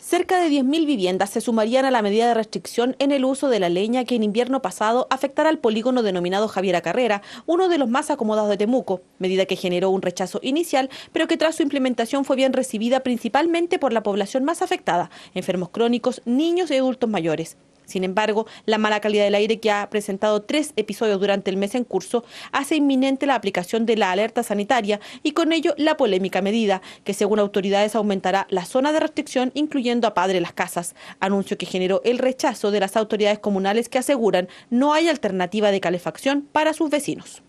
Cerca de 10.000 viviendas se sumarían a la medida de restricción en el uso de la leña que en invierno pasado afectara al polígono denominado Javiera Carrera, uno de los más acomodados de Temuco, medida que generó un rechazo inicial, pero que tras su implementación fue bien recibida principalmente por la población más afectada, enfermos crónicos, niños y adultos mayores. Sin embargo, la mala calidad del aire que ha presentado tres episodios durante el mes en curso hace inminente la aplicación de la alerta sanitaria y con ello la polémica medida, que según autoridades aumentará la zona de restricción incluyendo a Padre Las Casas, anuncio que generó el rechazo de las autoridades comunales que aseguran no hay alternativa de calefacción para sus vecinos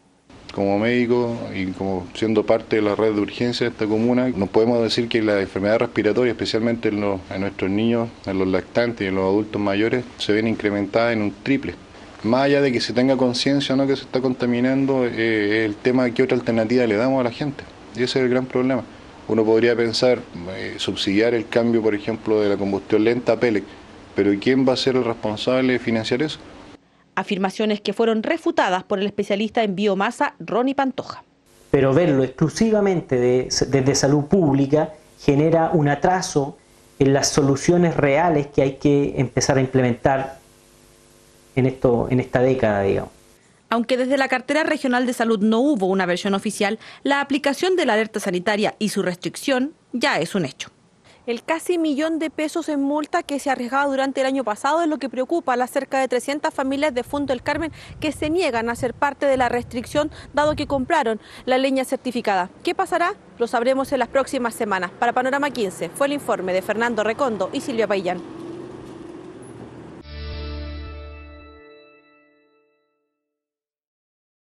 como médico y como siendo parte de la red de urgencia de esta comuna, nos podemos decir que la enfermedad respiratoria, especialmente en, nuestros niños, en los lactantes y en los adultos mayores, se ven incrementada en un triple. Más allá de que se tenga conciencia o no que se está contaminando, eh, el tema de qué otra alternativa le damos a la gente. Y ese es el gran problema. Uno podría pensar eh, subsidiar el cambio, por ejemplo, de la combustión lenta a pele, pero ¿quién va a ser el responsable de financiar eso? afirmaciones que fueron refutadas por el especialista en biomasa Ronnie Pantoja. Pero verlo exclusivamente desde salud pública genera un atraso en las soluciones reales que hay que empezar a implementar en, en esta década, digamos. Aunque desde la cartera regional de salud no hubo una versión oficial, la aplicación de la alerta sanitaria y su restricción ya es un hecho. El casi millón de pesos en multa que se arriesgaba durante el año pasado es lo que preocupa a las cerca de 300 familias de Fundo del Carmen que se niegan a ser parte de la restricción dado que compraron la leña certificada. ¿Qué pasará? Lo sabremos en las próximas semanas. Para Panorama 15 fue el informe de Fernando Recondo y Silvia Paillán.